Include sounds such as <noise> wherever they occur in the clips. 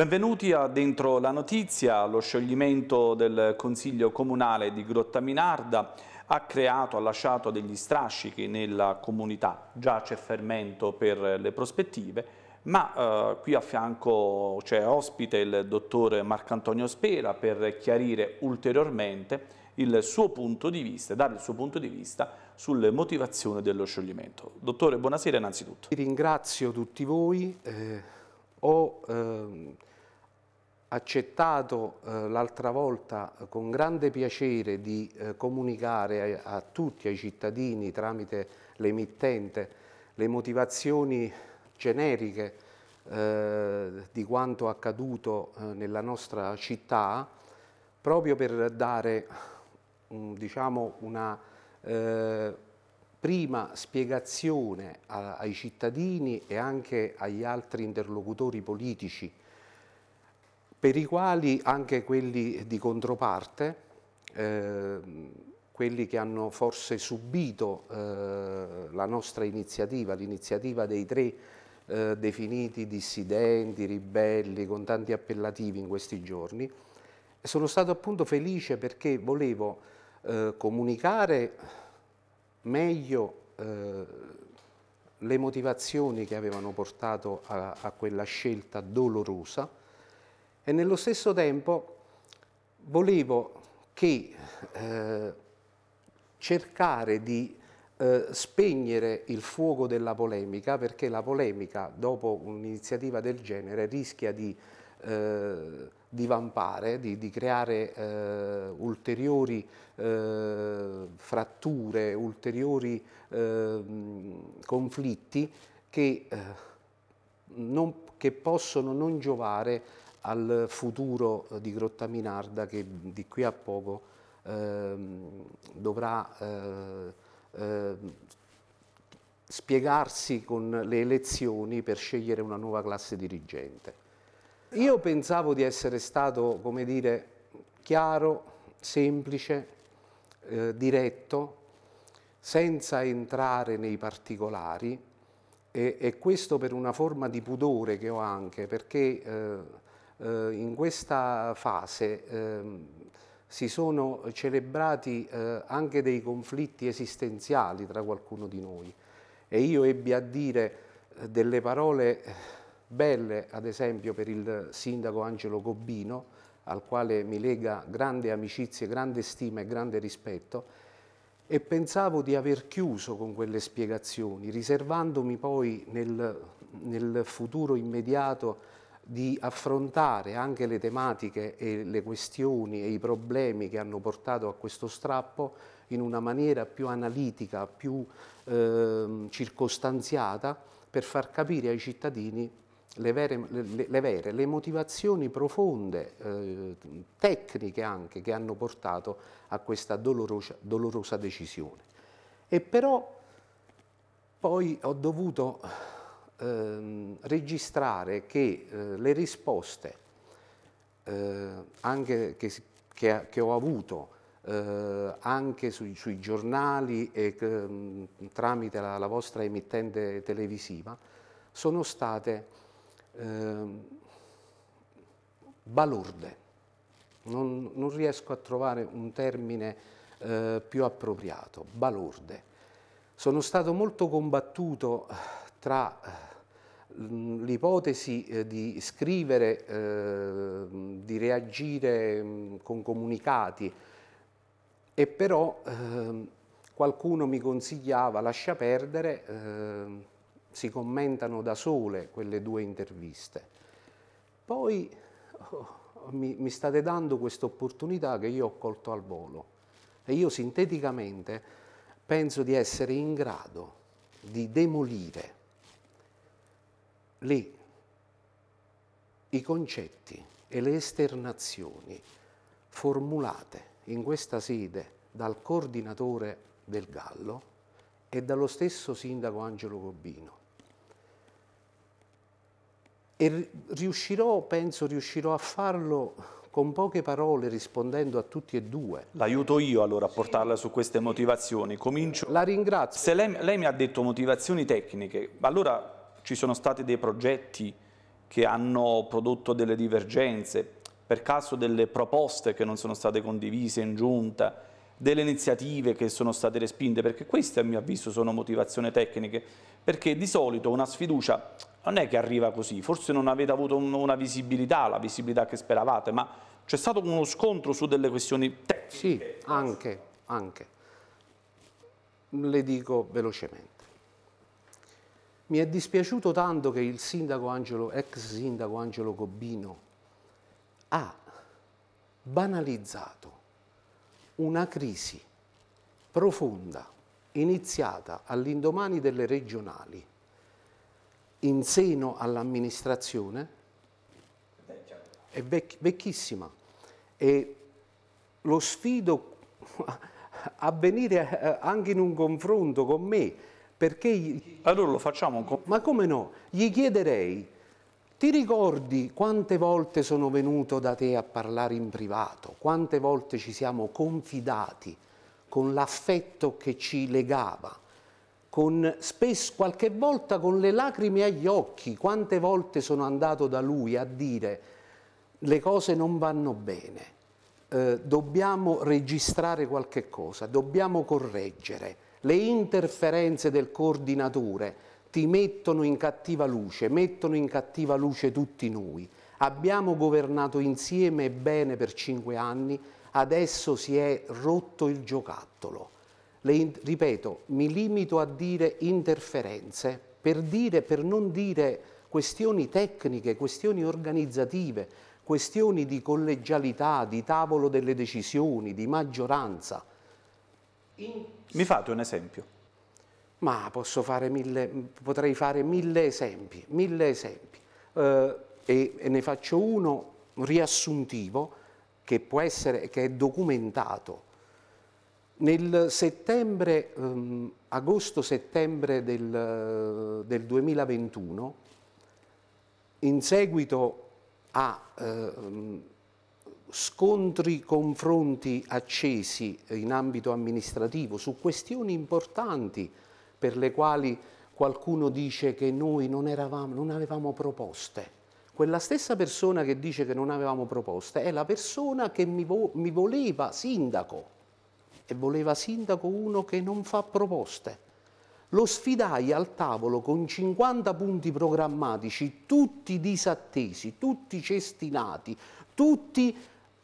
Benvenuti a Dentro la Notizia, lo scioglimento del Consiglio Comunale di Grottaminarda ha creato, ha lasciato degli strascichi nella comunità, già c'è fermento per le prospettive, ma eh, qui a fianco c'è ospite il dottor Marcantonio Spera per chiarire ulteriormente il suo punto di vista, dare il suo punto di vista sulle motivazioni dello scioglimento. Dottore, buonasera innanzitutto. Ringrazio tutti voi. Eh ho eh, accettato eh, l'altra volta eh, con grande piacere di eh, comunicare a, a, tutti, ai cittadini, tramite l'emittente, le motivazioni generiche eh, di quanto accaduto eh, nella nostra città, proprio per dare mh, diciamo una eh, prima spiegazione a, ai cittadini e anche agli altri interlocutori politici per i quali anche quelli di controparte, eh, quelli che hanno forse subito eh, la nostra iniziativa, l'iniziativa dei tre eh, definiti dissidenti, ribelli, con tanti appellativi in questi giorni, sono stato appunto felice perché volevo eh, comunicare meglio eh, le motivazioni che avevano portato a, a quella scelta dolorosa, e nello stesso tempo volevo che eh, cercare di eh, spegnere il fuoco della polemica perché la polemica dopo un'iniziativa del genere rischia di eh, divampare, di, di creare eh, ulteriori eh, fratture, ulteriori eh, conflitti che, eh, non, che possono non giovare al futuro eh, di Grotta Minarda che di qui a poco ehm, dovrà eh, eh, spiegarsi con le elezioni per scegliere una nuova classe dirigente. Io pensavo di essere stato, come dire, chiaro, semplice, eh, diretto, senza entrare nei particolari e, e, questo per una forma di pudore che ho anche, perché eh, eh, in questa fase ehm, si sono celebrati eh, anche dei conflitti esistenziali tra qualcuno di noi e io ebbi a dire eh, delle parole belle, ad esempio per il sindaco Angelo Gobbino, al quale mi lega grande amicizia, grande stima e grande rispetto, e pensavo di aver chiuso con quelle spiegazioni, riservandomi poi nel, nel futuro immediato di affrontare anche le tematiche e le questioni e i problemi che hanno portato a questo strappo in una maniera più analitica, più eh, circostanziata, per far capire ai cittadini le vere, le, le, vere, le motivazioni profonde, eh, tecniche anche, che hanno portato a questa dolorosa, dolorosa decisione. E però poi ho dovuto Ehm, registrare che eh, le risposte eh, anche che, che, che, ho avuto eh, anche sui, sui, giornali e ehm, tramite la, la, vostra emittente televisiva sono state ehm, balorde. Non, non, riesco a trovare un termine eh, più appropriato, balorde. Sono stato molto combattuto tra eh, l'ipotesi eh, di scrivere, eh, di reagire con comunicati e però ehm, qualcuno mi consigliava lascia perdere, ehm, si commentano da sole quelle due interviste. Poi oh, mi state dando questa opportunità che io ho colto al volo e io sinteticamente penso di essere in grado di demolire lì i concetti e le esternazioni formulate in questa sede dal coordinatore del Gallo e dallo stesso sindaco Angelo Gobbino. E riuscirò, penso, riuscirò a farlo con poche parole rispondendo a tutti e due. L'aiuto io allora a portarla su queste motivazioni. Comincio. La ringrazio. Se lei, lei mi ha detto motivazioni tecniche, allora ci sono stati dei progetti che hanno prodotto delle divergenze, per caso delle proposte che non sono state condivise in giunta, delle iniziative che sono state respinte, perché queste a mio avviso sono motivazioni tecniche, perché di solito una sfiducia non è che arriva così, forse non avete avuto una visibilità, la visibilità che speravate, ma c'è stato uno scontro su delle questioni tecniche. Sì, anche, anche. Le dico velocemente. Mi è dispiaciuto tanto che il sindaco Angelo, ex sindaco Angelo Gobbino ha banalizzato una crisi profonda iniziata all'indomani delle regionali in seno all'amministrazione è vecch vecchissima e lo sfido <laughs> a venire eh, anche in un confronto con me perché Allora lo facciamo ancora. Ma come no? Gli chiederei, ti ricordi quante volte sono venuto da te a parlare in privato? Quante volte ci siamo confidati con l'affetto che ci legava? Con, spesso, qualche volta con le lacrime agli occhi, quante volte sono andato da lui a dire le cose non vanno bene, eh, dobbiamo registrare qualche cosa, dobbiamo correggere le interferenze del coordinatore ti mettono in cattiva luce, mettono in cattiva luce tutti noi. Abbiamo governato insieme bene per cinque anni, adesso si è rotto il giocattolo. Le, ripeto, mi limito a dire interferenze per dire, per non dire questioni tecniche, questioni organizzative, questioni di collegialità, di tavolo delle decisioni, di maggioranza. In... Mi fate un esempio? Ma posso fare mille, potrei fare mille esempi, mille esempi. Eh, e, e, ne faccio uno riassuntivo che può essere, che è documentato. Nel settembre, ehm, agosto-settembre del, del, 2021, in seguito a ehm, scontri, confronti accesi in ambito amministrativo su questioni importanti per le quali qualcuno dice che noi non, eravamo, non avevamo proposte. Quella stessa persona che dice che non avevamo proposte è la persona che mi, vo mi voleva sindaco e voleva sindaco uno che non fa proposte. Lo sfidai al tavolo con 50 punti programmatici, tutti disattesi, tutti cestinati, tutti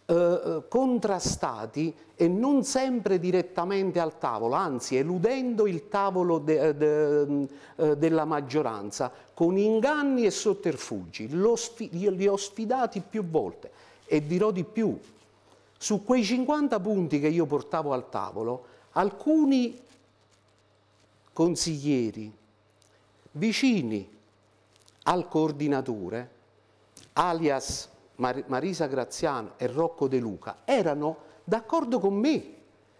eh, eh, contrastati e non sempre direttamente al tavolo, anzi eludendo il tavolo de, eh, de, de, mm, eh, della maggioranza con inganni e sotterfugi. Sfi, li ho sfidati più volte e dirò di più. Su quei 50 punti che io portavo al tavolo, alcuni consiglieri vicini al coordinatore, alias Mar Marisa Graziano e Rocco De Luca erano d'accordo con me,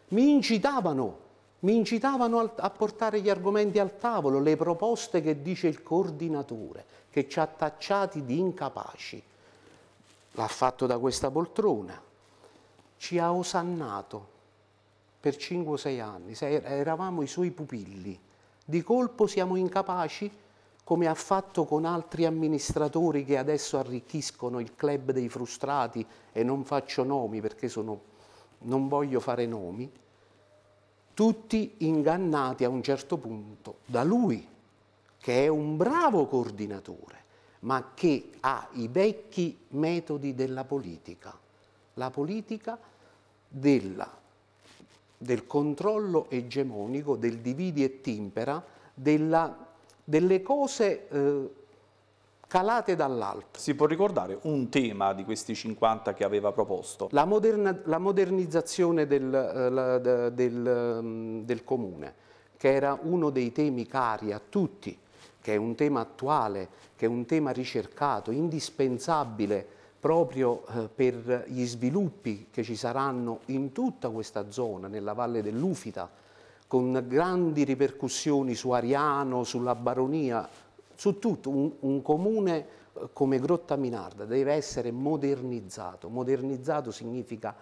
mi incitavano, mi incitavano a, a portare gli argomenti al tavolo, le proposte che dice il coordinatore, che ci ha tacciati di incapaci. L'ha fatto da questa poltrona, ci ha osannato per 5 6 anni, er-, eravamo i suoi pupilli. Di colpo siamo incapaci? come ha fatto con altri amministratori che adesso arricchiscono il club dei frustrati e non faccio nomi perché sono, non voglio fare nomi, tutti ingannati a un certo punto da lui, che è un bravo coordinatore, ma che ha i vecchi metodi della politica, la politica della, del controllo egemonico, del dividi e timpera, della delle cose eh, calate dall'alto. Si può ricordare un tema di questi 50 che aveva proposto? La, moderna, la modernizzazione del, eh, la, del, del, mm, del comune, che era uno dei temi cari a tutti, che è un tema attuale, che è un tema ricercato, indispensabile proprio eh, per gli sviluppi che ci saranno in tutta questa zona, nella valle dell'Ufita, con grandi ripercussioni su Ariano, sulla baronia, su tutto. Un, un comune eh, come Grotta Minarda deve essere modernizzato. Modernizzato significa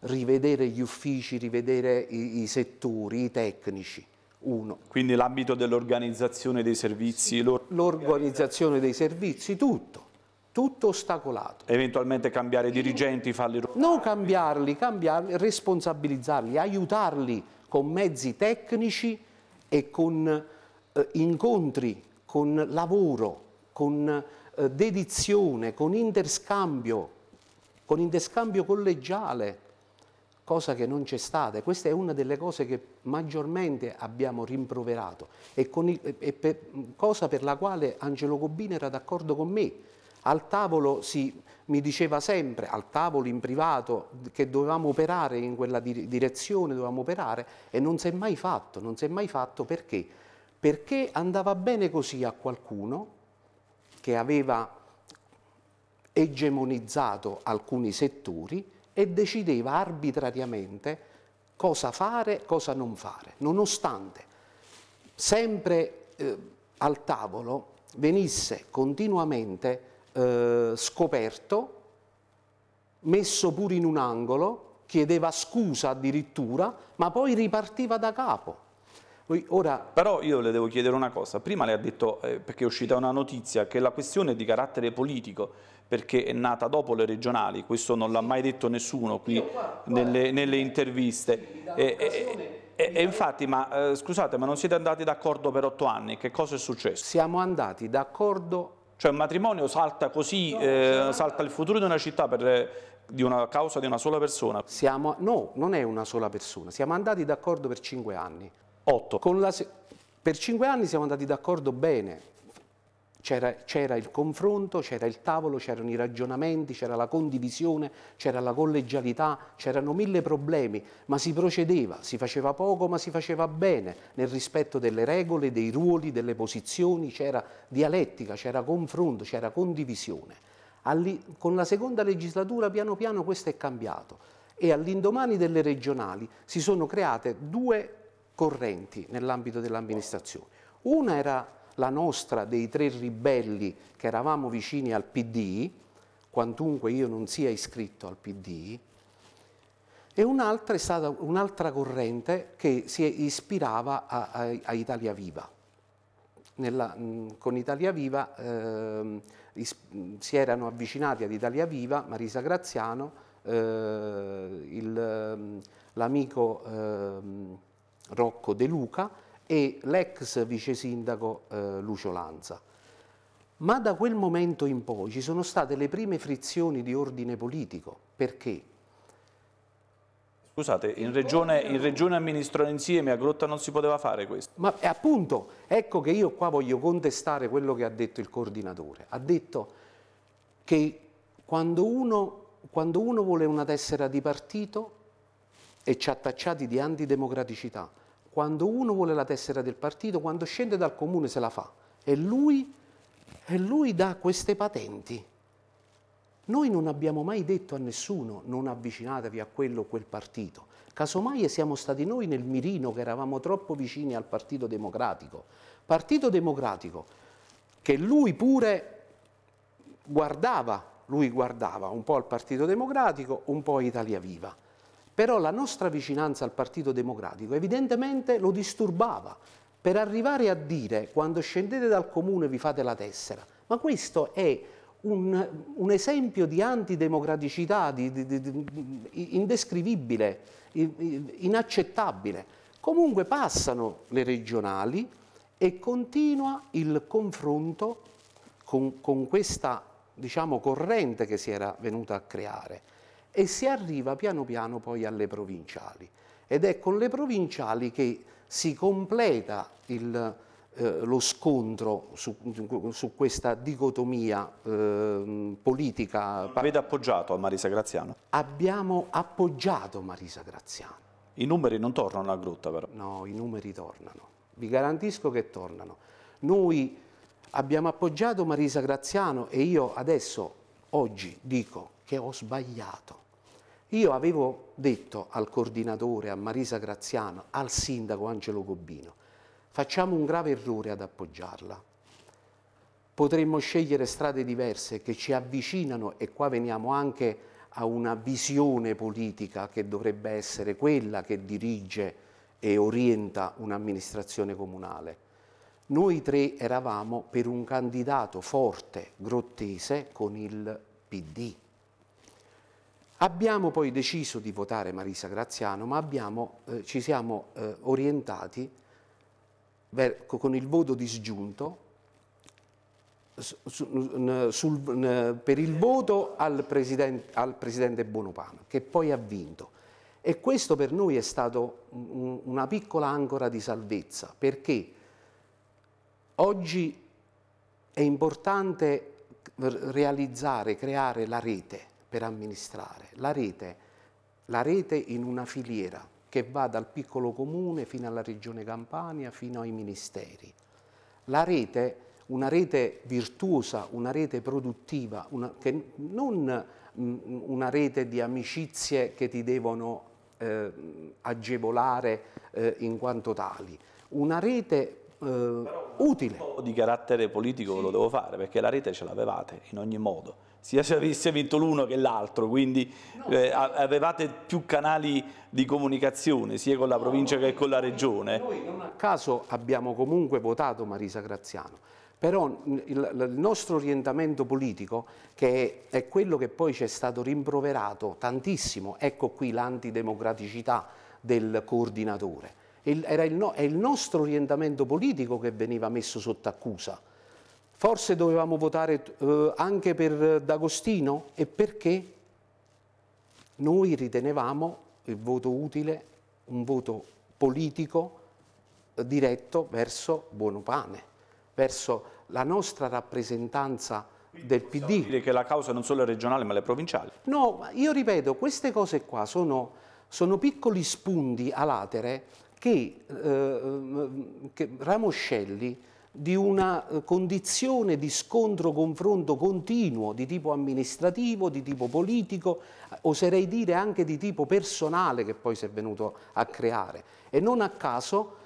rivedere gli uffici, rivedere i, i settori, i tecnici. Uno. Quindi l'ambito dell'organizzazione dei servizi? L'organizzazione dei servizi, tutto, tutto ostacolato. Eventualmente cambiare dirigenti, farli... Non cambiarli, cambiarli, responsabilizzarli, aiutarli con mezzi tecnici e con eh, incontri, con lavoro, con eh, dedizione, con interscambio, con interscambio collegiale, cosa che non c'è stata. Questa è una delle cose che maggiormente abbiamo rimproverato e, il, e per, cosa per la quale Angelo Gobbini era d'accordo con me. Al tavolo si mi diceva sempre al tavolo in privato che dovevamo operare in quella direzione, dovevamo operare e non si è mai fatto, non si è mai fatto perché? Perché andava bene così a qualcuno che aveva egemonizzato alcuni settori e decideva arbitrariamente cosa fare, cosa non fare, nonostante sempre eh, al tavolo venisse continuamente eh, scoperto, messo pure in un angolo, chiedeva scusa addirittura, ma poi ripartiva da capo. Ora... Però io le devo chiedere una cosa, prima le ha detto, eh, perché è uscita una notizia, che la questione è di carattere politico, perché è nata dopo le regionali, questo non l'ha mai detto nessuno qui qua, qua nelle, nelle, eh, interviste. E, e, e, e, infatti, ma eh, scusate, ma non siete andati d'accordo per otto anni, che cosa è successo? Siamo andati d'accordo cioè un matrimonio salta così, eh, salta il futuro di una città per, eh, di una causa di una sola persona? Siamo, no, non è una sola persona, siamo andati d'accordo per cinque anni. Otto. La, per cinque anni siamo andati d'accordo bene, c'era, il confronto, c'era il tavolo, c'erano i ragionamenti, c'era la condivisione, c'era la collegialità, c'erano mille problemi, ma si procedeva, si faceva poco ma si faceva bene, nel rispetto delle regole, dei ruoli, delle posizioni, c'era dialettica, c'era confronto, c'era condivisione. Alli, con la seconda legislatura piano piano questo è cambiato e all'indomani delle regionali si sono create due correnti nell'ambito dell'amministrazione. Una era la nostra dei tre ribelli che eravamo vicini al PD, quantunque io non sia iscritto al PD, e un'altra è stata un'altra corrente che si ispirava a, a, a Italia Viva. Nella, mh, con Italia Viva eh, is, si erano avvicinati ad Italia Viva Marisa Graziano, eh, l'amico eh, Rocco De Luca e l'ex vice sindaco eh, Lucio Lanza. Ma da quel momento in poi ci sono state le prime frizioni di ordine politico. Perché? Scusate, in regione, in regione amministrano insieme, a Grotta non si poteva fare questo. Ma eh, appunto, ecco che io qua voglio contestare quello che ha detto il coordinatore. Ha detto che quando uno, quando uno vuole una tessera di partito e ci ha tacciati di antidemocraticità, quando uno vuole la tessera del partito, quando scende dal comune se la fa. E lui, e lui dà queste patenti. Noi non abbiamo mai detto a nessuno non avvicinatevi a quello o quel partito. Casomai siamo stati noi nel mirino che eravamo troppo vicini al Partito Democratico. Partito Democratico che lui pure guardava, lui guardava un po' al Partito Democratico, un po' Italia Viva. Però la nostra vicinanza al Partito Democratico evidentemente lo disturbava per arrivare a dire quando scendete dal comune vi fate la tessera. Ma questo è un, un esempio di antidemocraticità di, di, di, indescrivibile, inaccettabile. Comunque passano le regionali e continua il confronto con, con questa diciamo, corrente che si era venuta a creare e si arriva piano piano poi alle provinciali. Ed è con le provinciali che si completa il, eh, lo scontro su, su, questa dicotomia eh, politica. Avete appoggiato a Marisa Graziano? Abbiamo appoggiato Marisa Graziano. I numeri non tornano a Grutta però? No, i numeri tornano. Vi garantisco che tornano. Noi abbiamo appoggiato Marisa Graziano e io adesso, oggi, dico che ho sbagliato. Io avevo detto al coordinatore, a Marisa Graziano, al sindaco Angelo Gobbino, facciamo un grave errore ad appoggiarla. Potremmo scegliere strade diverse che ci avvicinano e qua veniamo anche a una visione politica che dovrebbe essere quella che dirige e orienta un'amministrazione comunale. Noi tre eravamo per un candidato forte, grottese, con il PD Abbiamo poi deciso di votare Marisa Graziano, ma abbiamo, eh, ci siamo eh, orientati ver, con il voto disgiunto su, su, sul, per il voto al, president, al presidente Bonopano, che poi ha vinto. E questo per noi è stato un, una piccola ancora di salvezza, perché oggi è importante realizzare, creare la rete per amministrare la rete, la rete in una filiera che va dal piccolo comune fino alla regione Campania, fino ai ministeri. La rete, una rete virtuosa, una rete produttiva, una, che, non mh, mm, una rete di amicizie che ti devono eh, agevolare eh, in quanto tali, una rete eh, utile. Un po' di carattere politico sì. lo devo fare perché la rete ce l'avevate in ogni modo sia se avesse vinto l'uno che l'altro, quindi eh, avevate più canali di comunicazione sia con la provincia che con la regione. Noi non a caso abbiamo comunque votato Marisa Graziano, però il, nostro orientamento politico, che è quello che poi ci è stato rimproverato tantissimo, ecco qui l'antidemocraticità del coordinatore, il, era il, no, è il nostro orientamento politico che veniva messo sotto accusa Forse dovevamo votare eh, anche per D'Agostino? E perché? Noi ritenevamo il voto utile un voto politico eh, diretto verso Buonopane, verso la nostra rappresentanza del PD. dire che la causa non solo è regionale ma è provinciale. No, io ripeto, queste cose qua sono, sono piccoli spunti a latere che, eh, che Ramoscelli di una eh, condizione di scontro-confronto continuo di tipo amministrativo, di tipo politico, oserei dire anche di tipo personale che poi si è venuto a creare. E non a caso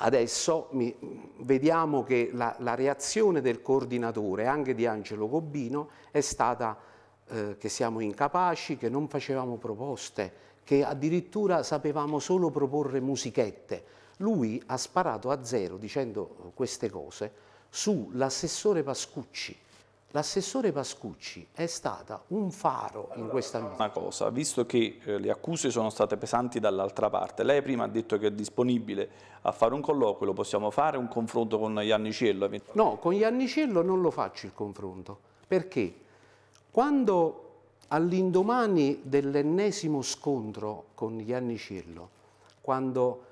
adesso mi, vediamo che la, la, reazione del coordinatore, anche di Angelo Gobbino, è stata eh, che siamo incapaci, che non facevamo proposte, che addirittura sapevamo solo proporre musichette lui ha sparato a zero dicendo eh, queste cose sull'assessore Pascucci. L'assessore Pascucci è stata un faro in questa misura. Una cosa, visto che eh, le accuse sono state pesanti dall'altra parte, lei prima ha detto che è disponibile a fare un colloquio, possiamo fare un confronto con Iannicello? No, con Iannicello non lo faccio il confronto, perché quando all'indomani dell'ennesimo scontro con Iannicello, quando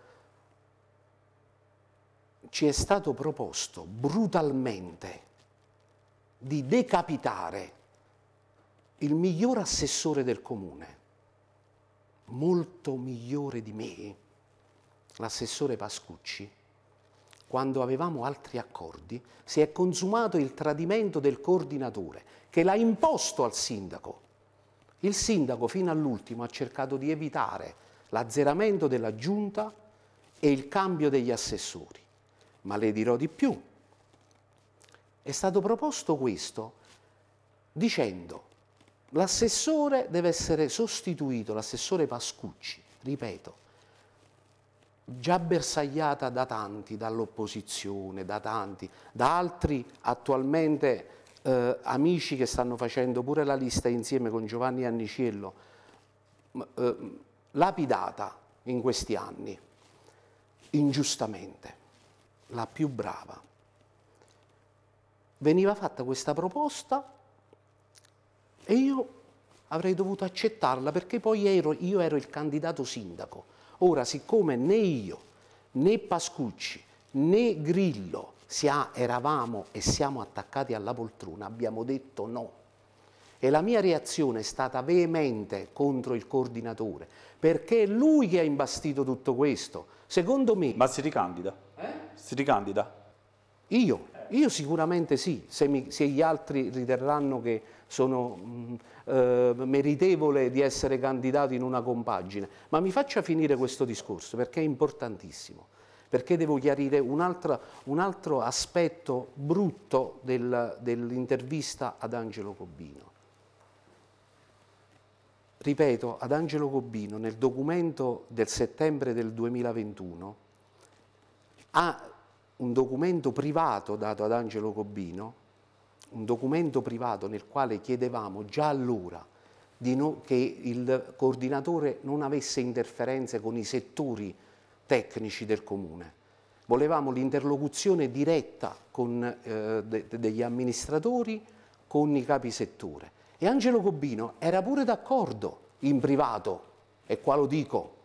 ci è stato proposto brutalmente di decapitare il miglior assessore del comune, molto migliore di me, l'assessore Pascucci, quando avevamo altri accordi, si è consumato il tradimento del coordinatore che l'ha imposto al sindaco. Il sindaco fino all'ultimo ha cercato di evitare l'azzeramento della giunta e il cambio degli assessori ma le dirò di più. È stato proposto questo dicendo l'assessore deve essere sostituito, l'assessore Pascucci, ripeto, già bersagliata da tanti, dall'opposizione, da tanti, da altri attualmente eh, amici che stanno facendo pure la lista insieme con Giovanni Anniciello, eh, lapidata in questi anni, ingiustamente la più brava. Veniva fatta questa proposta e io avrei dovuto accettarla perché poi ero, io ero il candidato sindaco. Ora, siccome né io, né Pascucci, né Grillo ha, eravamo e siamo attaccati alla poltrona, abbiamo detto no. E la mia reazione è stata veemente contro il coordinatore, perché è lui che ha imbastito tutto questo. Secondo me... Ma si ricandida? Si ricandida? Io? Io sicuramente sì, se, mi, se gli altri riterranno che sono mh, mm, eh, meritevole di essere candidato in una compagine. Ma mi faccia finire questo discorso perché è importantissimo, perché devo chiarire un altro, un altro aspetto brutto del, dell'intervista ad Angelo Cobbino. Ripeto, ad Angelo Cobbino nel documento del settembre del 2021 ha un documento privato dato ad Angelo Gobbino, un documento privato nel quale chiedevamo già allora no, che il coordinatore non avesse interferenze con i settori tecnici del comune. Volevamo l'interlocuzione diretta con eh, de degli amministratori, con i capi settore. E Angelo Gobbino era pure d'accordo in privato, e qua lo dico,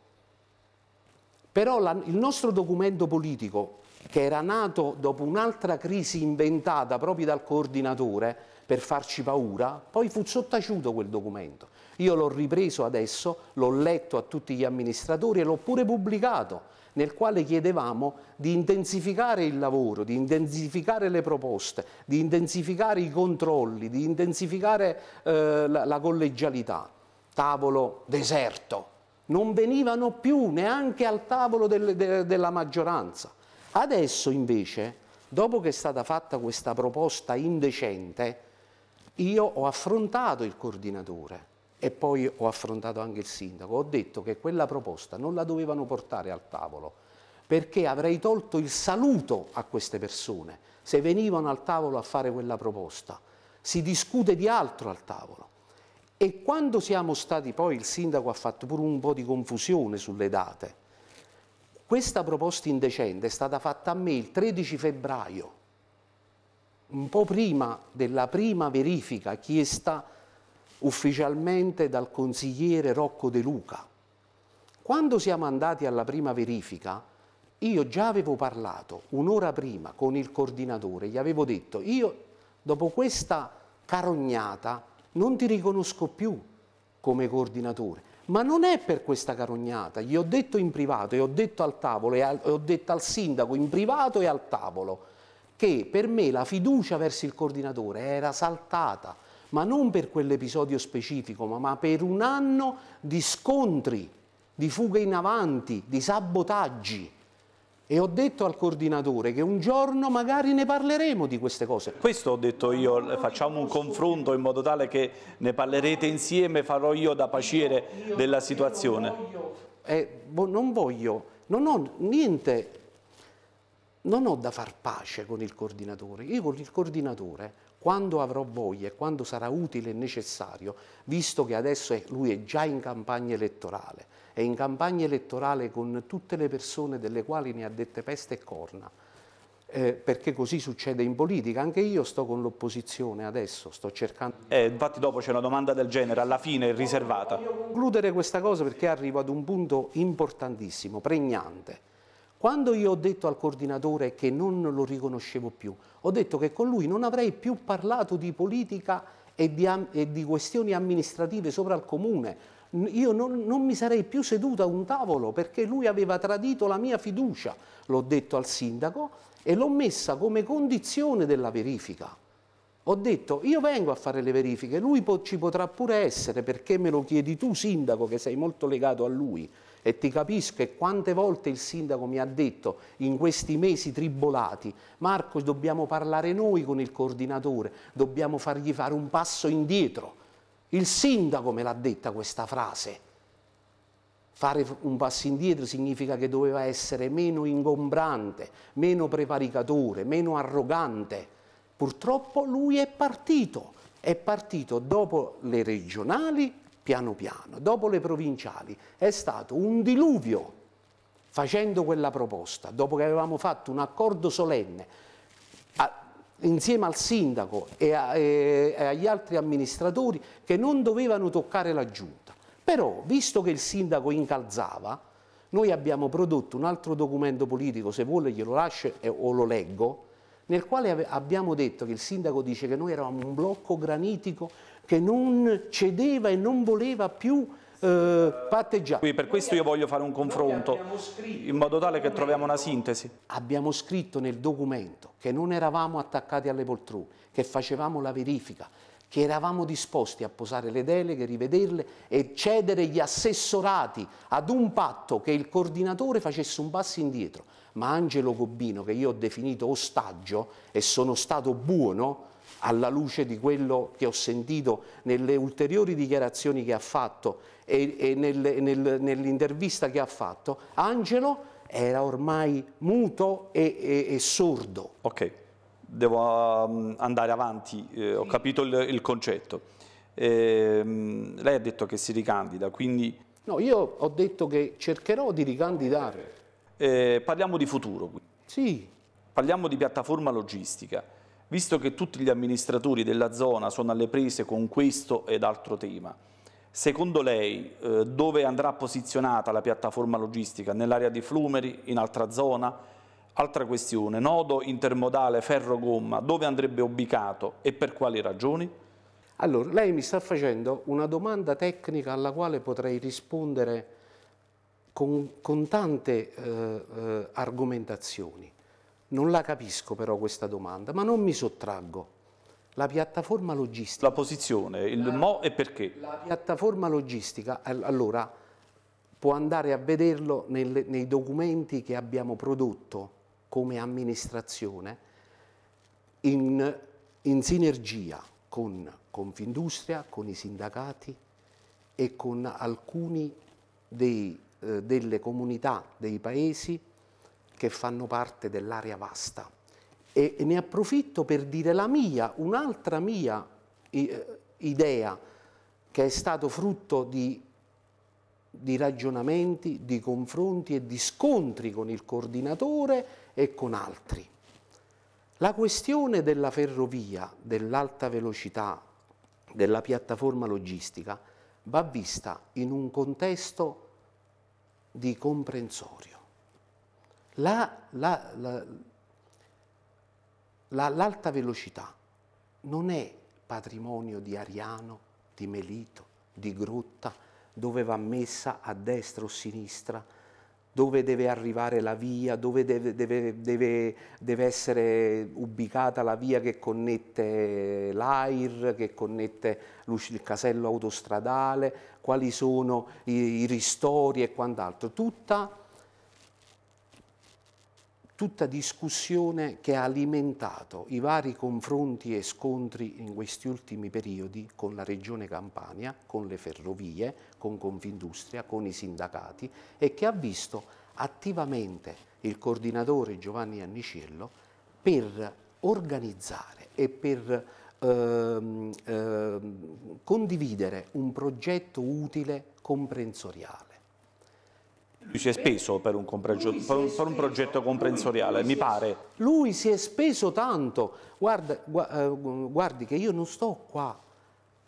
però la, il nostro documento politico, che era nato dopo un'altra crisi inventata proprio dal coordinatore per farci paura, poi fu sottaciuto quel documento. Io l'ho ripreso adesso, l'ho letto a tutti gli amministratori e l'ho pure pubblicato, nel quale chiedevamo di intensificare il lavoro, di intensificare le proposte, di intensificare i controlli, di intensificare eh, la, la collegialità. Tavolo deserto, non venivano più neanche al tavolo del, de, della maggioranza. Adesso invece, dopo che è stata fatta questa proposta indecente, io ho affrontato il coordinatore e poi ho affrontato anche il sindaco, ho detto che quella proposta non la dovevano portare al tavolo perché avrei tolto il saluto a queste persone se venivano al tavolo a fare quella proposta. Si discute di altro al tavolo. E quando siamo stati poi, il sindaco ha fatto pure un po' di confusione sulle date. Questa proposta indecente è stata fatta a me il 13 febbraio, un po' prima della prima verifica chiesta ufficialmente dal consigliere Rocco De Luca. Quando siamo andati alla prima verifica, io già avevo parlato un'ora prima con il coordinatore, gli avevo detto, io dopo questa carognata non ti riconosco più come coordinatore. Ma non è per questa carognata, gli ho detto in privato e ho detto al tavolo e, al, e ho detto al sindaco in privato e al tavolo che per me la fiducia verso il coordinatore era saltata, ma non per quell'episodio specifico, ma, ma per un anno di scontri, di fughe in avanti, di sabotaggi e ho detto al coordinatore che un giorno magari ne parleremo di queste cose. Questo ho detto io, facciamo un confronto in modo tale che ne parlerete insieme, farò io da paciere della situazione. Eh, boh, non voglio, non ho niente, non ho da far pace con il coordinatore. Io con il coordinatore, quando avrò voglia e quando sarà utile e necessario, visto che adesso è, lui è già in campagna elettorale, è in campagna elettorale con tutte le persone delle quali ne ha dette peste e corna. Eh, perché così succede in politica, anche io sto con l'opposizione adesso, sto cercando... Eh, infatti dopo c'è una domanda del genere, alla fine è riservata. Voglio concludere questa cosa perché arrivo ad un punto importantissimo, pregnante. Quando io ho detto al coordinatore che non lo riconoscevo più, ho detto che con lui non avrei più parlato di politica e di, e di questioni amministrative sopra il comune, io non, non mi sarei più seduto a un tavolo perché lui aveva tradito la mia fiducia, l'ho detto al sindaco e l'ho messa come condizione della verifica. Ho detto, io vengo a fare le verifiche, lui po ci potrà pure essere perché me lo chiedi tu sindaco che sei molto legato a lui e ti capisco e quante volte il sindaco mi ha detto in questi mesi tribolati, Marco dobbiamo parlare noi con il coordinatore, dobbiamo fargli fare un passo indietro il sindaco me l'ha detta questa frase. Fare un passo indietro significa che doveva essere meno ingombrante, meno prevaricatore, meno arrogante. Purtroppo lui è partito, è partito dopo le regionali piano piano, dopo le provinciali. È stato un diluvio facendo quella proposta, dopo che avevamo fatto un accordo solenne insieme al sindaco e, a, e, e agli altri amministratori che non dovevano toccare la giunta. Però, visto che il sindaco incalzava, noi abbiamo prodotto un altro documento politico, se vuole glielo lascio eh, o lo leggo, nel quale abbiamo detto che il sindaco dice che noi eravamo un blocco granitico che non cedeva e non voleva più eh, patteggiare. per questo io voglio fare un confronto in modo tale che troviamo una sintesi. Abbiamo scritto nel documento che non eravamo attaccati alle poltrone, che facevamo la verifica, che eravamo disposti a posare le deleghe, rivederle e cedere gli assessorati ad un patto che il coordinatore facesse un passo indietro. Ma Angelo Gobbino, che io ho definito ostaggio e sono stato buono, alla luce di quello che ho sentito nelle ulteriori dichiarazioni che ha fatto e, e nel, nel, nell'intervista che ha fatto, Angelo era ormai muto e, e, e sordo. Ok, devo um, andare avanti, eh, sì. ho capito il, il concetto. Eh, lei ha detto che si ricandida, quindi... No, io ho detto che cercherò di ricandidare. Eh, parliamo di futuro. Sì. Parliamo di piattaforma logistica visto che tutti gli amministratori della zona sono alle prese con questo ed altro tema, secondo lei eh, dove andrà posizionata la piattaforma logistica? Nell'area di Flumeri, in altra zona? Altra questione, nodo intermodale ferro-gomma, dove andrebbe ubicato e per quali ragioni? Allora, lei mi sta facendo una domanda tecnica alla quale potrei rispondere con, con tante eh, eh argomentazioni. Non la capisco però questa domanda, ma non mi sottraggo. La piattaforma logistica... La posizione, il la, mo e perché? La piattaforma logistica, allora, può andare a vederlo nel, nei documenti che abbiamo prodotto come amministrazione in, in sinergia con Confindustria, con i sindacati e con alcuni dei, eh, delle comunità, dei paesi che fanno parte dell'area vasta. E, ne approfitto per dire la mia, un'altra mia eh, idea, che è stato frutto di, di ragionamenti, di confronti e di scontri con il coordinatore e con altri. La questione della ferrovia, dell'alta velocità, della piattaforma logistica va vista in un contesto di comprensorio l'alta la, la, la, velocità non è patrimonio di Ariano, di Melito, di Grotta, dove va messa a destra o a sinistra, dove deve arrivare la via, dove deve, deve, deve, deve, essere ubicata la via che connette l'AIR, che connette il casello autostradale, quali sono i, i ristori e quant'altro. Tutta tutta discussione che ha alimentato i vari confronti e scontri in questi ultimi periodi con la Regione Campania, con le ferrovie, con Confindustria, con i sindacati e che ha visto attivamente il coordinatore Giovanni Annicello per organizzare e per ehm, ehm, condividere un progetto utile comprensoriale lui si è speso per un, per un, per un progetto comprensoriale, mi pare. Lui si è speso tanto. Guarda, eh, guardi che io non sto qua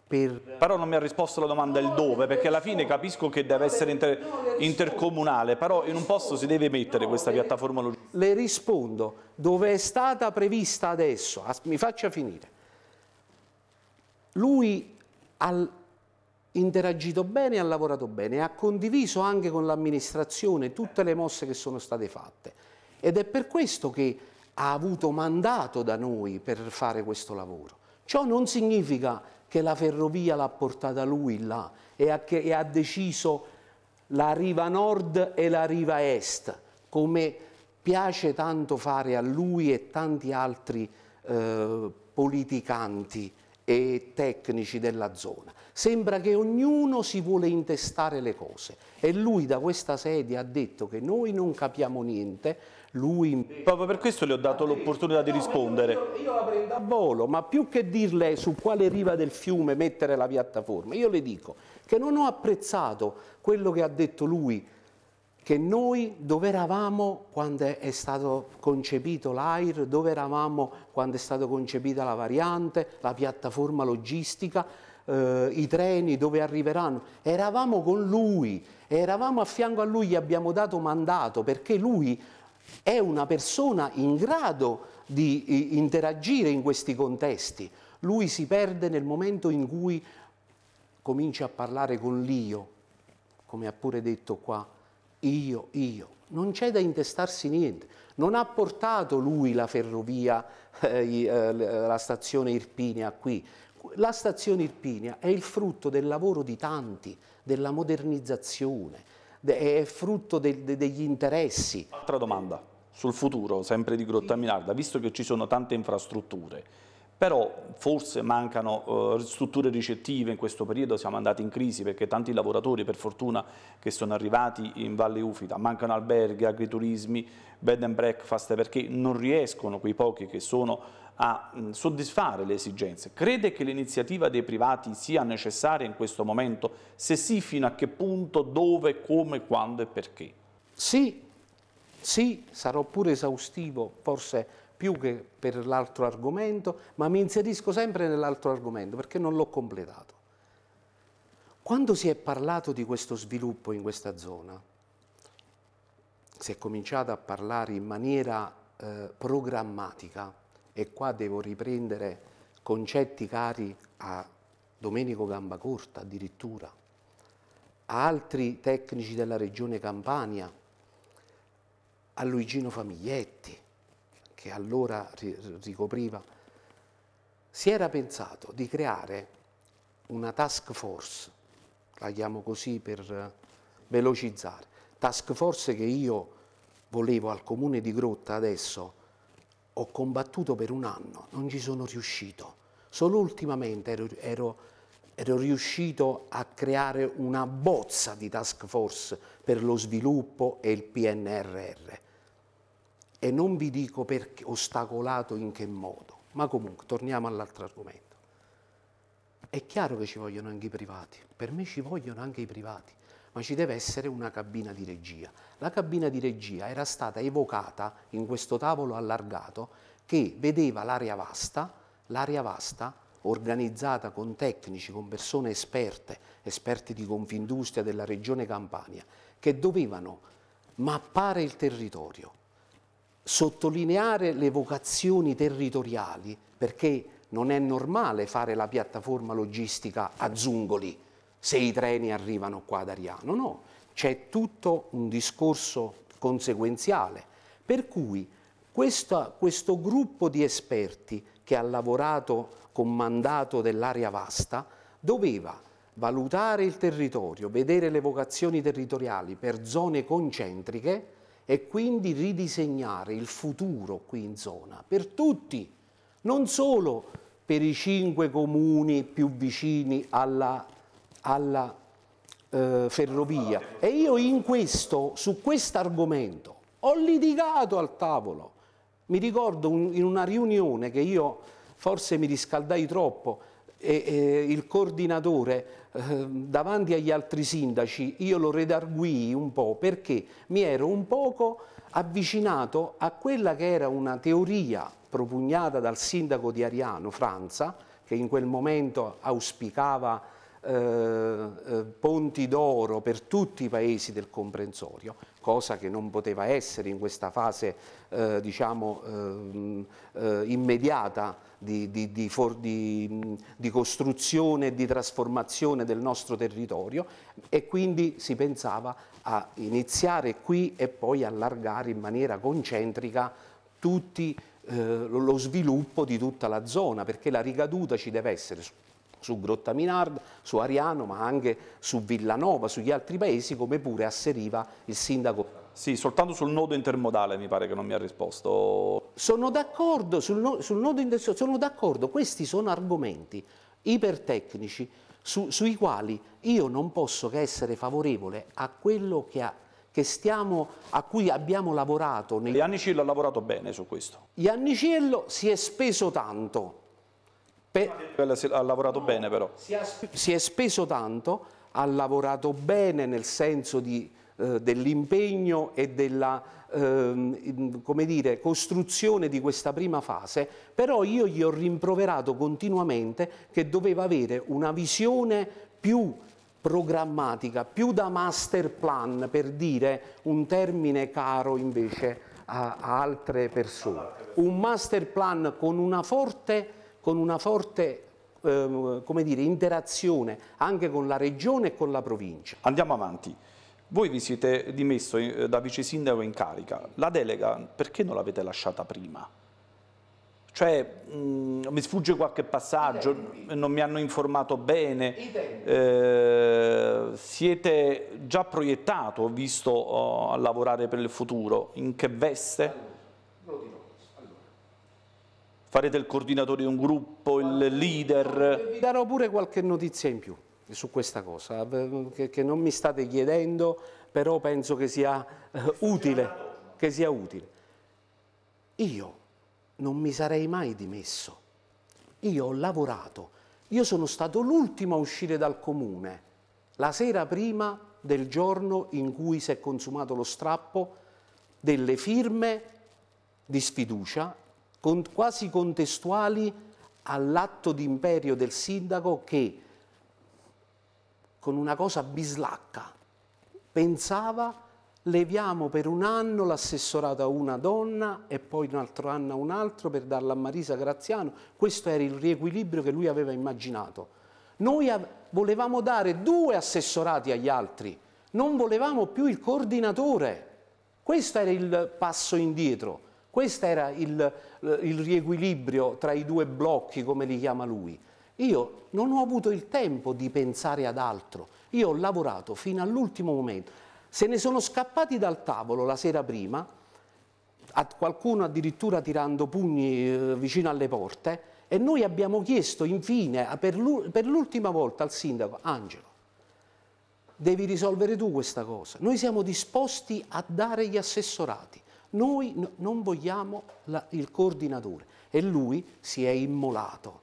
per... Però non mi ha risposto alla domanda il dove, perché alla fine capisco che deve essere inter intercomunale, però in un posto si deve mettere questa piattaforma logistica. Le rispondo, dove è stata prevista adesso, mi faccia finire. Lui al, interagito bene e ha lavorato bene e ha condiviso anche con l'amministrazione tutte le mosse che sono state fatte. Ed è per questo che ha avuto mandato da noi per fare questo lavoro. Ciò non significa che la ferrovia l'ha portata lui là e ha, che, e ha deciso la riva nord e la riva est, come piace tanto fare a lui e tanti altri eh, politicanti e tecnici della zona. Sembra che ognuno si vuole intestare le cose e lui da questa sedia ha detto che noi non capiamo niente, lui... Proprio per questo le ho dato l'opportunità di rispondere. No, io la prendo a volo, ma più che dirle su quale riva del fiume mettere la piattaforma, io le dico che non ho apprezzato quello che ha detto lui che noi dove eravamo quando è stato concepito l'AIR, dove eravamo quando è stata concepita la variante, la piattaforma logistica, eh, i treni dove arriveranno. Eravamo con lui, eravamo a fianco a lui, gli abbiamo dato mandato perché lui è una persona in grado di interagire in questi contesti. Lui si perde nel momento in cui comincia a parlare con l'io, come ha pure detto qua io, io. Non c'è da intestarsi niente. Non ha portato lui la ferrovia, eh, eh, eh, la stazione Irpinia qui. La stazione Irpinia è il frutto del lavoro di tanti, della modernizzazione, è frutto de de degli interessi. Altra domanda sul futuro, sempre di Grottaminarda, visto che ci sono tante infrastrutture, però forse mancano eh, strutture ricettive in questo periodo, siamo andati in crisi perché tanti lavoratori per fortuna che sono arrivati in Valle Ufita, mancano alberghi, agriturismi, bed and breakfast perché non riescono quei pochi che sono a mh, mm, soddisfare le esigenze. Crede che l'iniziativa dei privati sia necessaria in questo momento? Se sì, fino a che punto, dove, come, quando e perché? Sì, sì, sarò pure esaustivo, forse più che per l'altro argomento, ma mi inserisco sempre nell'altro argomento perché non l'ho completato. Quando si è parlato di questo sviluppo in questa zona, si è cominciato a parlare in maniera eh, programmatica, e qua devo riprendere concetti cari a Domenico Gambacorta addirittura, a altri tecnici della regione Campania, a Luigino Famiglietti, che allora ricopriva, si era pensato di creare una task force, la chiamo così per velocizzare, task force che io volevo al comune di Grotta adesso, ho combattuto per un anno, non ci sono riuscito, solo ultimamente ero, ero, ero riuscito a creare una bozza di task force per lo sviluppo e il PNRR e non vi dico perché ostacolato in che modo, ma comunque torniamo all'altro argomento. È chiaro che ci vogliono anche i privati, per me ci vogliono anche i privati, ma ci deve essere una cabina di regia. La cabina di regia era stata evocata in questo tavolo allargato che vedeva l'area vasta, l'area vasta organizzata con tecnici, con persone esperte, esperti di Confindustria della regione Campania, che dovevano mappare il territorio, sottolineare le vocazioni territoriali, perché non è normale fare la piattaforma logistica a Zungoli se i treni arrivano qua ad Ariano, no, c'è tutto un discorso conseguenziale, per cui questo, questo gruppo di esperti che ha lavorato con mandato dell'area vasta doveva valutare il territorio, vedere le vocazioni territoriali per zone concentriche e quindi ridisegnare il futuro qui in zona per tutti, non solo per i cinque comuni più vicini alla, alla eh, ferrovia. E io in questo, su questo argomento, ho litigato al tavolo. Mi ricordo un, in una riunione che io forse mi riscaldai troppo, e, e il coordinatore eh, davanti agli altri sindaci io lo redarguii un po' perché mi ero un poco avvicinato a quella che era una teoria propugnata dal sindaco di Ariano, Franza, che in quel momento auspicava eh, eh ponti d'oro per tutti i paesi del comprensorio, cosa che non poteva essere in questa fase eh, diciamo, ehm, eh, immediata di, di, di, for, di costruzione e di trasformazione del nostro territorio e quindi si pensava a iniziare qui e poi allargare in maniera concentrica tutti, eh, lo sviluppo di tutta la zona perché la ricaduta ci deve essere su, su Grotta Minard, su Ariano ma anche su Villanova, sugli altri paesi come pure asseriva il sindaco. Sì, soltanto sul nodo intermodale mi pare che non mi ha risposto sono d'accordo sul, sul, nodo industriale, sono d'accordo, questi sono argomenti ipertecnici su, sui quali io non posso che essere favorevole a quello che, ha, che stiamo, a cui abbiamo lavorato. Nei... Ianniciello ha lavorato bene su questo. Ianniciello si è speso tanto. Per... Ha lavorato no, bene però. Si, si è speso tanto, ha lavorato bene nel senso di eh, dell'impegno e della Ehm, come dire, costruzione di questa prima fase, però io gli ho rimproverato continuamente che doveva avere una visione più programmatica, più da master plan, per dire un termine caro invece a, a altre persone. Un master plan con una forte, con una forte eh, dire, interazione anche con la regione e con la provincia. Andiamo avanti. Voi vi siete dimesso eh, da vice sindaco in carica, la delega perché non l'avete lasciata prima? Cioè, mh, mm, mi sfugge qualche passaggio, non mi hanno informato bene, eh, siete già proiettato, ho visto, oh, a lavorare per il futuro, in che veste? Farete il coordinatore di un gruppo, il leader? Vi darò pure qualche notizia in più su questa cosa, eh, che, che, non mi state chiedendo, però penso che sia, eh, utile, che sia utile. Io non mi sarei mai dimesso, io ho lavorato, io sono stato l'ultimo a uscire dal comune, la sera prima del giorno in cui si è consumato lo strappo delle firme di sfiducia, con, quasi contestuali all'atto d'imperio del sindaco che con una cosa bislacca. Pensava leviamo per un anno l'assessorato a una donna e poi un altro anno a un altro per darla a Marisa Graziano. Questo era il riequilibrio che lui aveva immaginato. Noi volevamo dare due assessorati agli altri, non volevamo più il coordinatore. Questo era il passo indietro, questo era il, il riequilibrio tra i due blocchi, come li chiama lui. Io non ho avuto il tempo di pensare ad altro, io ho lavorato fino all'ultimo momento. Se ne sono scappati dal tavolo la sera prima, qualcuno addirittura tirando pugni eh, vicino alle porte, e noi abbiamo chiesto infine per l'ultima volta al sindaco, Angelo, devi risolvere tu questa cosa. Noi siamo disposti a dare gli assessorati, noi non vogliamo la, il coordinatore e lui si è immolato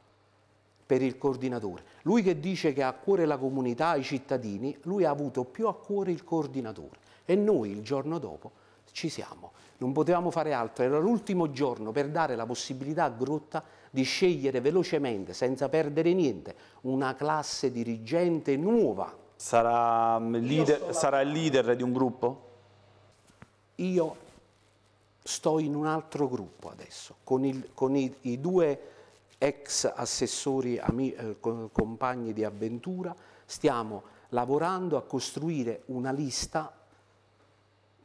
per il coordinatore. Lui che dice che ha a cuore la comunità, i cittadini, lui ha avuto più a cuore il coordinatore e noi il giorno dopo ci siamo. Non potevamo fare altro, era l'ultimo giorno per dare la possibilità a Grotta di scegliere velocemente, senza perdere niente, una classe dirigente nuova. Sarà, leader, sarà il leader di un gruppo? Io sto in un altro gruppo adesso, con, il, con i, i due ex assessori, eh, compagni di avventura, stiamo lavorando a costruire una lista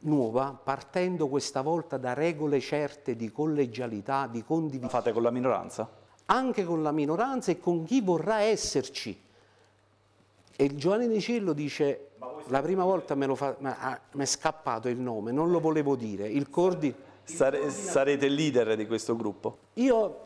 nuova, partendo questa volta da regole certe di collegialità, di condivisione. Fate con la minoranza? Anche con la minoranza e con chi vorrà esserci. E Giovanni Nicello dice, la prima volta me ah, mi è scappato il nome, non lo volevo dire, il Cordi... Sare, sarete leader di questo gruppo? Io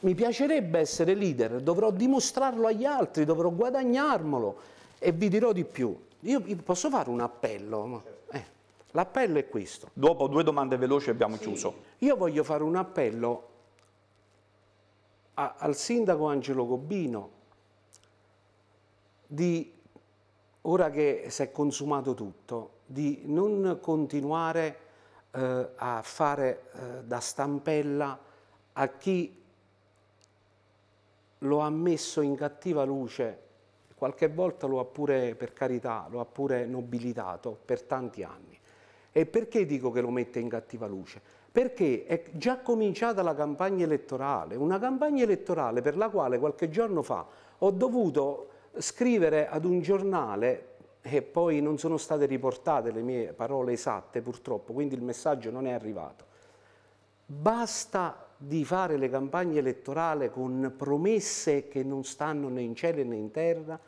mi piacerebbe essere leader, dovrò dimostrarlo agli altri, dovrò guadagnarmelo e vi dirò di più. Io posso fare un appello? Eh, l'appello è questo. Dopo due domande veloci abbiamo sì. chiuso. Io voglio fare un appello a, al sindaco Angelo Gobbino di, ora che si è consumato tutto, di non continuare eh, a fare eh, da stampella a chi lo ha messo in cattiva luce, qualche volta lo ha pure, per carità, lo ha pure nobilitato per tanti anni. E perché dico che lo mette in cattiva luce? Perché è già cominciata la campagna elettorale, una campagna elettorale per la quale qualche giorno fa ho dovuto scrivere ad un giornale e poi non sono state riportate le mie parole esatte purtroppo, quindi il messaggio non è arrivato. Basta di fare le campagne elettorali con promesse che non stanno né in cielo né in terra,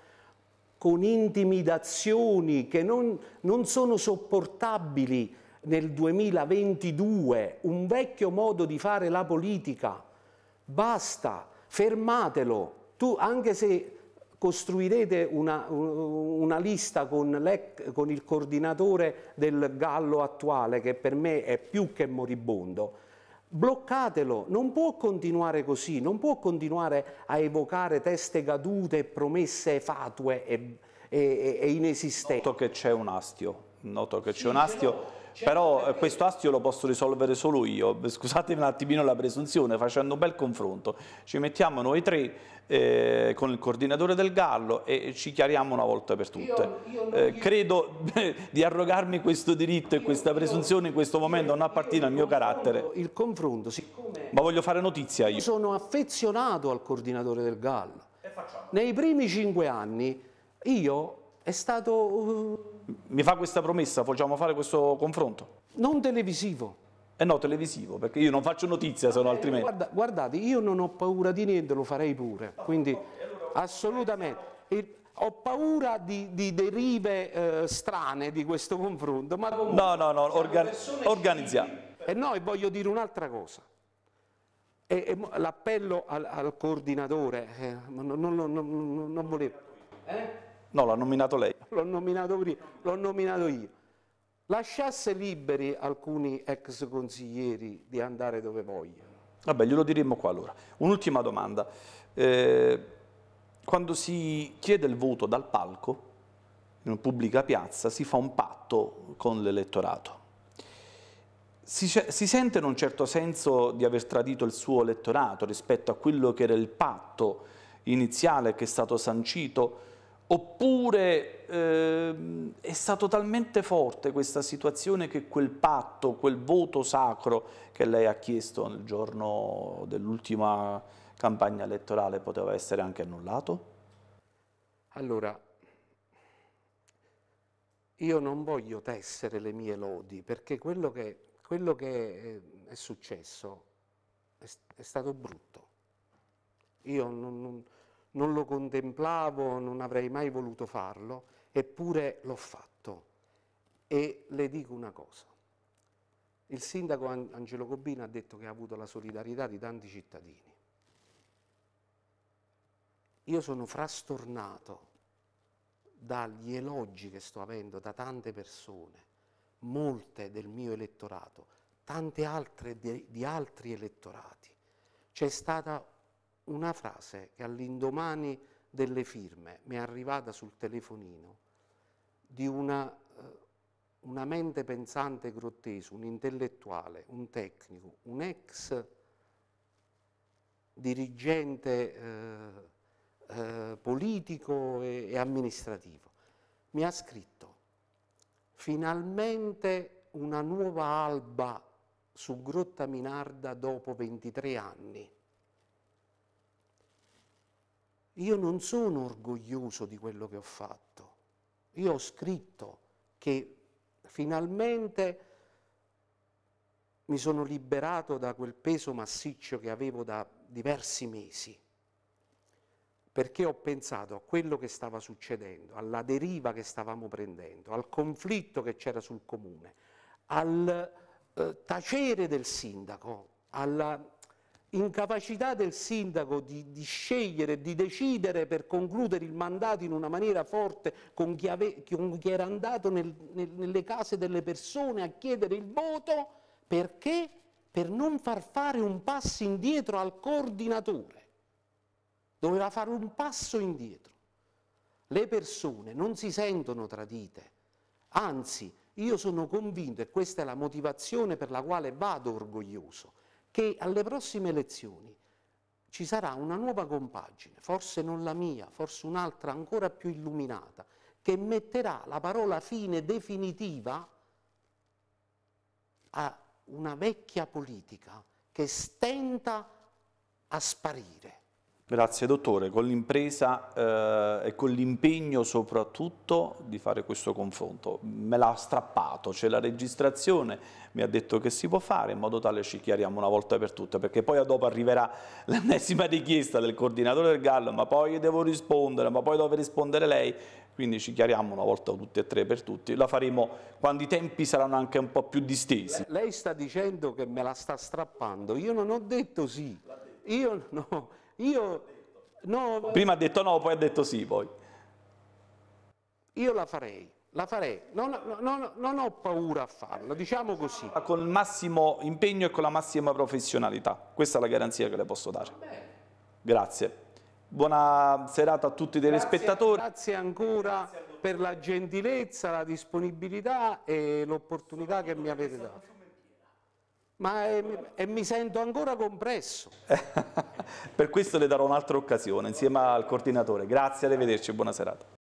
con intimidazioni che non, non sono sopportabili nel 2022, un vecchio modo di fare la politica. Basta, fermatelo. Tu, anche se costruirete una, una lista con, con il coordinatore del Gallo attuale, che per me è più che moribondo, bloccatelo, non può continuare così, non può continuare a evocare teste cadute, promesse fatue e, e, e inesistenti. Noto che c'è un astio, noto che c'è un astio però eh, questo astio lo posso risolvere solo io, scusatemi un attimino la presunzione, facendo un bel confronto, ci mettiamo noi tre eh, con il coordinatore del Gallo e ci chiariamo una volta per tutte. Io, io eh, credo <laughs> di arrogarmi questo diritto e questa presunzione in questo momento non appartiene al mio carattere. Il confronto, siccome... Ma voglio fare notizia io. Sono affezionato al coordinatore del Gallo. Nei primi cinque anni io è stato uh, mi fa questa promessa, facciamo fare questo confronto. Non televisivo. Eh no, televisivo, perché io non faccio notizia, se no eh, altrimenti. Guarda, guardate, io non ho paura di niente, lo farei pure. Quindi, assolutamente. E ho paura di, di derive eh, strane di questo confronto. Ma comunque, no, no, no, organ organizziamo. Eh e noi voglio dire un'altra cosa. l'appello al, al, coordinatore, eh, non, non, non, non volevo. Eh? No, l'ha nominato lei. L'ho nominato, l'ho nominato io. Lasciasse liberi alcuni ex consiglieri di andare dove vogliono. Vabbè, glielo diremmo qua allora. Un'ultima domanda. Eh, quando si chiede il voto dal palco, in una pubblica piazza, si fa un patto con l'elettorato. Si, si, sente in un certo senso di aver tradito il suo elettorato rispetto a quello che era il patto iniziale che è stato sancito Oppure eh, è stata talmente forte questa situazione che quel patto, quel voto sacro che lei ha chiesto nel giorno dell'ultima campagna elettorale poteva essere anche annullato? Allora, io non voglio tessere le mie lodi perché quello che, quello che eh, è successo è, è, stato brutto. Io non, non non lo contemplavo, non avrei mai voluto farlo, eppure l'ho fatto. E le dico una cosa, il sindaco Angelo Cobbino ha detto che ha avuto la solidarietà di tanti cittadini. Io sono frastornato dagli elogi che sto avendo da tante persone, molte del mio elettorato, tante altre di, di altri elettorati. C'è stata una frase che all'indomani delle firme mi è arrivata sul telefonino di una, eh, una mente pensante grottese, un intellettuale, un tecnico, un ex dirigente eh, eh, politico e, e amministrativo, mi ha scritto finalmente una nuova alba su Grotta Minarda dopo 23 anni. Io non sono orgoglioso di quello che ho fatto. Io ho scritto che finalmente mi sono liberato da quel peso massiccio che avevo da diversi mesi, perché ho pensato a quello che stava succedendo, alla deriva che stavamo prendendo, al conflitto che c'era sul comune, al eh, tacere del sindaco, alla incapacità del sindaco di, di, scegliere, di decidere per concludere il mandato in una maniera forte con chi, ave, con chi era andato nel, nel, nelle case delle persone a chiedere il voto, perché? Per non far fare un passo indietro al coordinatore. Doveva fare un passo indietro. Le persone non si sentono tradite, anzi io sono convinto, e questa è la motivazione per la quale vado orgoglioso, che alle prossime elezioni ci sarà una nuova compagine, forse non la mia, forse un'altra ancora più illuminata, che metterà la parola fine definitiva a una vecchia politica che stenta a sparire. Grazie dottore, con l'impresa eh, e con l'impegno soprattutto di fare questo confronto. Me l'ha strappato, c'è la registrazione, mi ha detto che si può fare, in modo tale ci chiariamo una volta per tutte, perché poi dopo arriverà <laughs> l'ennesima richiesta del coordinatore del Gallo, ma poi devo rispondere, ma poi dove rispondere lei, quindi ci chiariamo una volta tutte e tre per tutti, la faremo quando i tempi saranno anche un po' più distesi. Lei sta dicendo che me la sta strappando, io non ho detto sì, io no io, no, Prima ha detto no, poi ha detto sì. Poi. Io la farei, la farei. Non, non, non ho paura a farla, diciamo così. Con il massimo impegno e con la massima professionalità. Questa è la garanzia che le posso dare. Grazie. Buona serata a tutti i telespettatori. Grazie, grazie ancora per la gentilezza, la disponibilità e l'opportunità che mi avete dato ma e, ehm, e mi sento ancora compresso. <laughs> per questo le darò un'altra occasione insieme al coordinatore. Grazie, arrivederci e buona serata.